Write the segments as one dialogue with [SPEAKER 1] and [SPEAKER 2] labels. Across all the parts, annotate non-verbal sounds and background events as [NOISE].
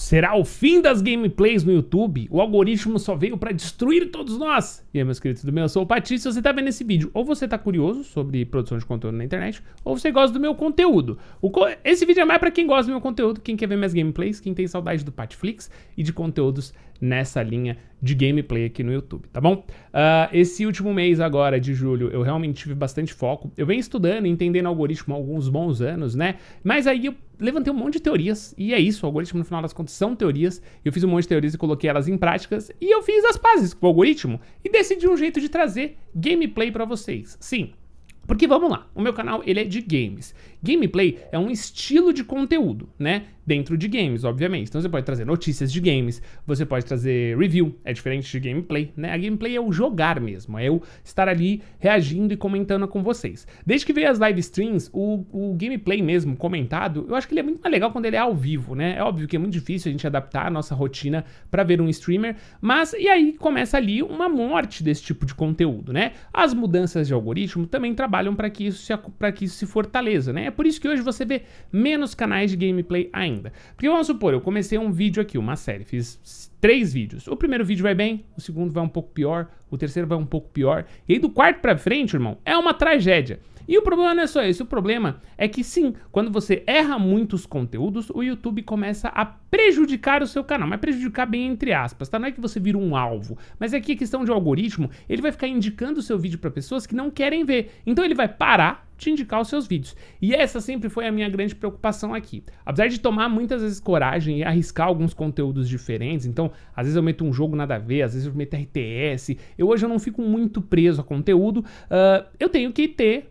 [SPEAKER 1] Será o fim das gameplays no YouTube? O algoritmo só veio para destruir todos nós. E aí, meus queridos do meu, eu sou o Patrício. você tá vendo esse vídeo, ou você tá curioso sobre produção de conteúdo na internet, ou você gosta do meu conteúdo. Co... Esse vídeo é mais para quem gosta do meu conteúdo, quem quer ver minhas gameplays, quem tem saudade do Patflix e de conteúdos nessa linha de gameplay aqui no YouTube, tá bom? Uh, esse último mês agora de julho eu realmente tive bastante foco. Eu venho estudando, entendendo algoritmo há alguns bons anos, né? Mas aí eu levantei um monte de teorias, e é isso, o algoritmo no final das contas são teorias, eu fiz um monte de teorias e coloquei elas em práticas, e eu fiz as pazes com o algoritmo, e decidi um jeito de trazer gameplay para vocês. Sim, porque vamos lá, o meu canal ele é de games. Gameplay é um estilo de conteúdo, né? dentro de games, obviamente. Então você pode trazer notícias de games, você pode trazer review, é diferente de gameplay, né? A gameplay é o jogar mesmo, é eu estar ali reagindo e comentando com vocês. Desde que veio as live streams, o, o gameplay mesmo, comentado, eu acho que ele é muito mais legal quando ele é ao vivo, né? É óbvio que é muito difícil a gente adaptar a nossa rotina para ver um streamer, mas e aí começa ali uma morte desse tipo de conteúdo, né? As mudanças de algoritmo também trabalham para que, isso se, que isso se fortaleça, né? É por isso que hoje você vê menos canais de gameplay ainda ainda. Porque vamos supor, eu comecei um vídeo aqui, uma série, fiz três vídeos. O primeiro vídeo vai bem, o segundo vai um pouco pior, o terceiro vai um pouco pior. E aí do quarto para frente, irmão, é uma tragédia. E o problema não é só esse, o problema é que sim, quando você erra muitos conteúdos, o YouTube começa a prejudicar o seu canal, mas prejudicar bem entre aspas, tá? Não é que você vira um alvo, mas é é a questão de algoritmo, ele vai ficar indicando o seu vídeo para pessoas que não querem ver. Então ele vai parar de indicar os seus vídeos. E essa sempre foi a minha grande preocupação aqui. Apesar de tomar muitas vezes coragem e arriscar alguns conteúdos diferentes, então às vezes eu meto um jogo nada a ver, às vezes eu meto RTS. Eu hoje eu não fico muito preso a conteúdo. Uh, eu tenho que ter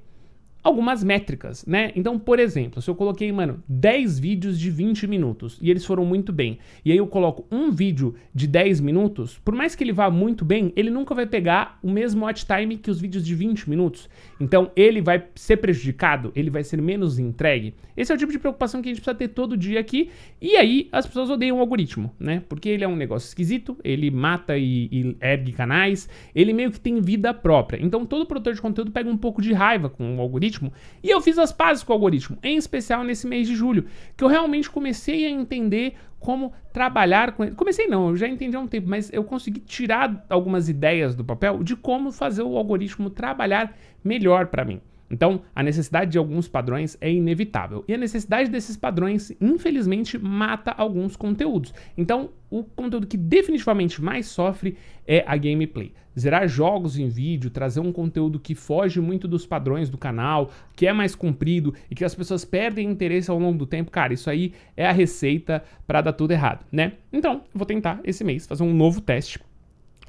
[SPEAKER 1] algumas métricas, né? Então, por exemplo, se eu coloquei, mano, 10 vídeos de 20 minutos e eles foram muito bem, e aí eu coloco um vídeo de 10 minutos, por mais que ele vá muito bem, ele nunca vai pegar o mesmo watch time que os vídeos de 20 minutos. Então, ele vai ser prejudicado, ele vai ser menos entregue. Esse é o tipo de preocupação que a gente precisa ter todo dia aqui, e aí as pessoas odeiam o algoritmo, né? Porque ele é um negócio esquisito, ele mata e, e ergue canais, ele meio que tem vida própria. Então, todo produtor de conteúdo pega um pouco de raiva com o algoritmo algoritmo. E eu fiz as pazes com o algoritmo, em especial nesse mês de julho, que eu realmente comecei a entender como trabalhar com ele. Comecei não, eu já entendi há um tempo, mas eu consegui tirar algumas ideias do papel de como fazer o algoritmo trabalhar melhor para mim. Então, a necessidade de alguns padrões é inevitável. E a necessidade desses padrões, infelizmente, mata alguns conteúdos. Então, o conteúdo que definitivamente mais sofre é a gameplay. Zerar jogos em vídeo, trazer um conteúdo que foge muito dos padrões do canal, que é mais comprido e que as pessoas perdem interesse ao longo do tempo, cara, isso aí é a receita para dar tudo errado, né? Então, vou tentar esse mês fazer um novo teste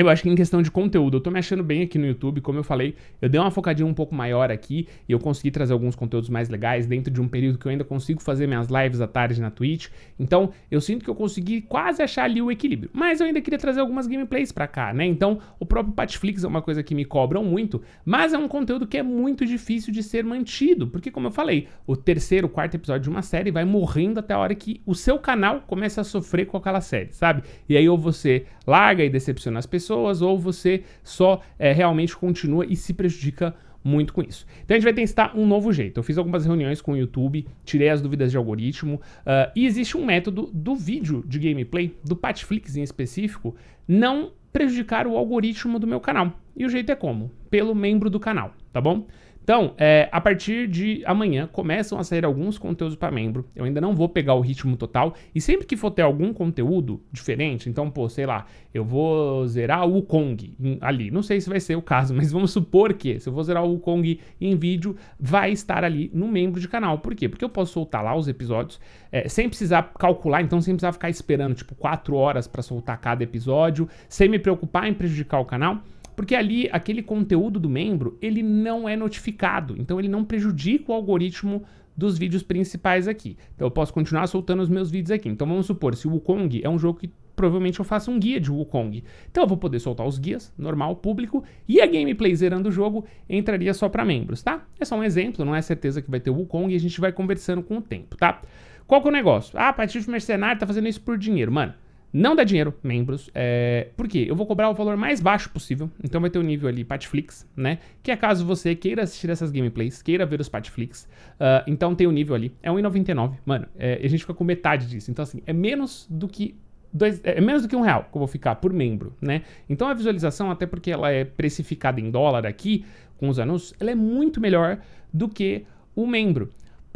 [SPEAKER 1] eu acho que em questão de conteúdo, eu tô me achando bem aqui no YouTube, como eu falei, eu dei uma focadinha um pouco maior aqui e eu consegui trazer alguns conteúdos mais legais dentro de um período que eu ainda consigo fazer minhas lives à tarde na Twitch. Então, eu sinto que eu consegui quase achar ali o equilíbrio, mas eu ainda queria trazer algumas gameplays para cá, né? Então, o próprio Patflix é uma coisa que me cobram muito, mas é um conteúdo que é muito difícil de ser mantido, porque como eu falei, o terceiro, quarto episódio de uma série vai morrendo até a hora que o seu canal começa a sofrer com aquela série, sabe? E aí ou você larga e decepciona as pessoas pessoas ou você só é, realmente continua e se prejudica muito com isso. Então a gente vai testar um novo jeito. Eu fiz algumas reuniões com o YouTube, tirei as dúvidas de algoritmo uh, e existe um método do vídeo de gameplay, do Patflix em específico, não prejudicar o algoritmo do meu canal. E o jeito é como? Pelo membro do canal, tá bom? Então, é, a partir de amanhã começam a sair alguns conteúdos para membro. Eu ainda não vou pegar o ritmo total. E sempre que for ter algum conteúdo diferente, então, pô, sei lá, eu vou zerar o Kong ali. Não sei se vai ser o caso, [LAUGHS] mas vamos supor que se eu vou zerar o Kong em vídeo, vai estar ali no membro de canal. Por quê? Porque eu posso soltar lá os episódios é, sem precisar calcular, então sem precisar ficar esperando, tipo, 4 horas para soltar cada episódio, sem me preocupar em prejudicar o canal. Porque ali aquele conteúdo do membro, ele não é notificado, então ele não prejudica o algoritmo dos vídeos principais aqui. Então eu posso continuar soltando os meus vídeos aqui. Então vamos supor, se o Wukong é um jogo que provavelmente eu faço um guia de Wukong. Então eu vou poder soltar os guias, normal, público, e a gameplay zerando o jogo entraria só para membros, tá? É só um exemplo, não é certeza que vai ter Wukong e a gente vai conversando com o tempo, tá? Qual que é o negócio? Ah, Patife Mercenário tá fazendo isso por dinheiro. Mano, não dá dinheiro, membros. É... Por quê? Eu vou cobrar o valor mais baixo possível. Então vai ter o um nível ali Patflix, né? Que é caso você queira assistir essas gameplays, queira ver os Patflix. Uh, então tem o um nível ali. É 1,99. Mano, é... a gente fica com metade disso. Então, assim, é menos do que Dois, é, é menos do que um real que eu vou ficar por membro, né? Então a visualização, até porque ela é precificada em dólar aqui, com os anúncios, ela é muito melhor do que o membro.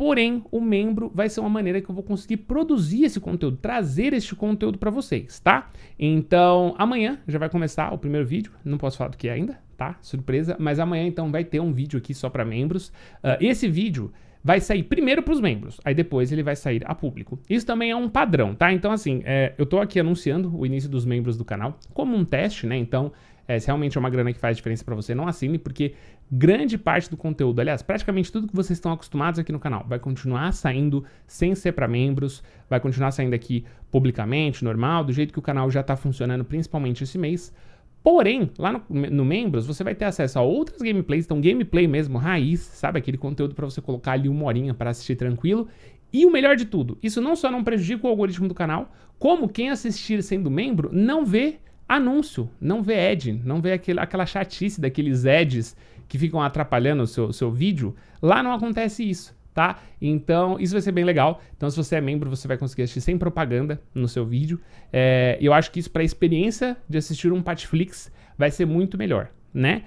[SPEAKER 1] Porém, o membro vai ser uma maneira que eu vou conseguir produzir esse conteúdo, trazer este conteúdo para vocês, tá? Então, amanhã já vai começar o primeiro vídeo, não posso falar do que ainda, tá? Surpresa, mas amanhã então vai ter um vídeo aqui só para membros. Uh, esse vídeo vai sair primeiro para os membros, aí depois ele vai sair a público. Isso também é um padrão, tá? Então, assim, é, eu estou aqui anunciando o início dos membros do canal como um teste, né? Então, é, se realmente é uma grana que faz diferença para você, não assine, porque grande parte do conteúdo, aliás, praticamente tudo que vocês estão acostumados aqui no canal, vai continuar saindo sem ser para membros, vai continuar saindo aqui publicamente, normal, do jeito que o canal já está funcionando, principalmente esse mês. Porém, lá no, no, Membros, você vai ter acesso a outras gameplays, então gameplay mesmo, raiz, sabe? Aquele conteúdo para você colocar ali uma horinha para assistir tranquilo. E o melhor de tudo, isso não só não prejudica o algoritmo do canal, como quem assistir sendo membro não vê anúncio, não vê ad, não vê aquele, aquela chatice daqueles ads que ficam atrapalhando o seu, seu vídeo. Lá não acontece isso, tá? Então, isso vai ser bem legal. Então, se você é membro, você vai conseguir assistir sem propaganda no seu vídeo. É, eu acho que isso, para a experiência de assistir um Patflix, vai ser muito melhor, né?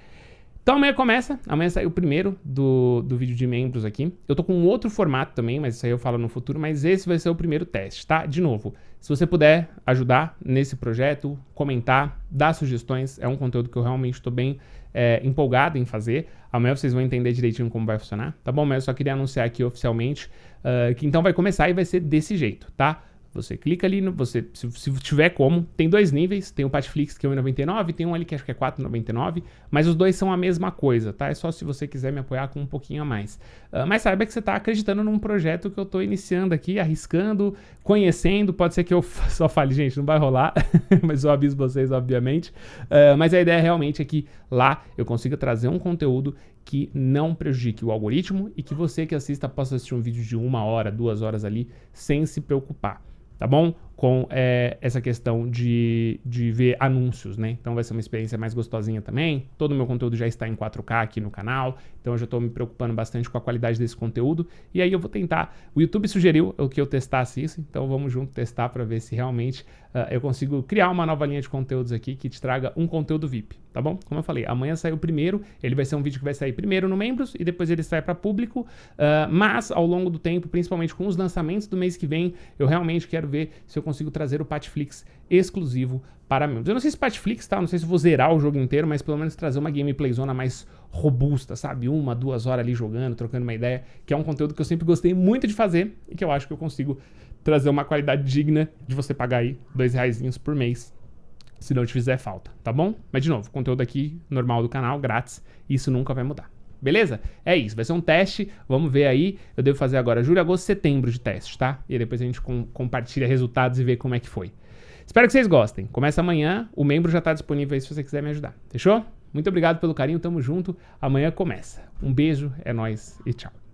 [SPEAKER 1] Então amanhã começa, amanhã sai o primeiro do, do vídeo de membros aqui. Eu tô com um outro formato também, mas isso aí eu falo no futuro, mas esse vai ser o primeiro teste, tá? De novo, se você puder ajudar nesse projeto, comentar, dar sugestões, é um conteúdo que eu realmente estou bem é, empolgado em fazer. Amanhã vocês vão entender direitinho como vai funcionar, tá bom? Mas eu só queria anunciar aqui oficialmente uh, que então vai começar e vai ser desse jeito, tá? Você clica ali, no, você, se, se, tiver como, tem dois níveis, tem o Patflix que é 1,99, tem um ali que acho que é 4,99, mas os dois são a mesma coisa, tá? É só se você quiser me apoiar com um pouquinho a mais. Uh, mas saiba que você está acreditando num projeto que eu estou iniciando aqui, arriscando, conhecendo, pode ser que eu só fale, gente, não vai rolar, [LAUGHS] mas eu aviso vocês, obviamente. Uh, mas a ideia realmente é que lá eu consiga trazer um conteúdo que não prejudique o algoritmo e que você que assista possa assistir um vídeo de uma hora, duas horas ali, sem se preocupar tá bom? com é, essa questão de, de ver anúncios, né? Então vai ser uma experiência mais gostosinha também. Todo o meu conteúdo já está em 4K aqui no canal, então eu já estou me preocupando bastante com a qualidade desse conteúdo. E aí eu vou tentar. O YouTube sugeriu que eu testasse isso, então vamos junto testar para ver se realmente uh, eu consigo criar uma nova linha de conteúdos aqui que te traga um conteúdo VIP, tá bom? Como eu falei, amanhã sai o primeiro, ele vai ser um vídeo que vai sair primeiro no Membros e depois ele sai para público, uh, mas ao longo do tempo, principalmente com os lançamentos do mês que vem, eu realmente quero ver se eu consigo trazer o Patflix exclusivo para membros. Eu não sei se Patflix, tá? Eu não sei se vou zerar o jogo inteiro, mas pelo menos trazer uma gameplay zona mais robusta, sabe? Uma, duas horas ali jogando, trocando uma ideia, que é um conteúdo que eu sempre gostei muito de fazer e que eu acho que eu consigo trazer uma qualidade digna de você pagar aí dois reais por mês se não te fizer falta, tá bom? Mas de novo, conteúdo aqui normal do canal, grátis, isso nunca vai mudar. Beleza? É isso, vai ser um teste, vamos ver aí. Eu devo fazer agora julho, agosto, setembro de testes, tá? E depois a gente com, compartilha resultados e vê como é que foi. Espero que vocês gostem. Começa amanhã, o membro já está disponível aí se você quiser me ajudar. Fechou? Muito obrigado pelo carinho, tamo junto. Amanhã começa. Um beijo, é nós e tchau.